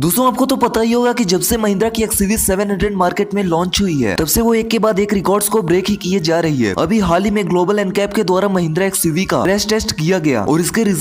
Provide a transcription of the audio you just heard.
दोस्तों आपको तो पता ही होगा कि जब से महिंद्रा की एक्सीवी सीरीज 700 मार्केट में लॉन्च हुई है तब से वो एक के बाद एक रिकॉर्ड्स को ब्रेक ही किए जा रही है अभी हाल ही में ग्लोबल एनकैप के द्वारा महिंद्रा एक्सीवी का क्रैश टेस्ट किया गया और इसके रिजल्ट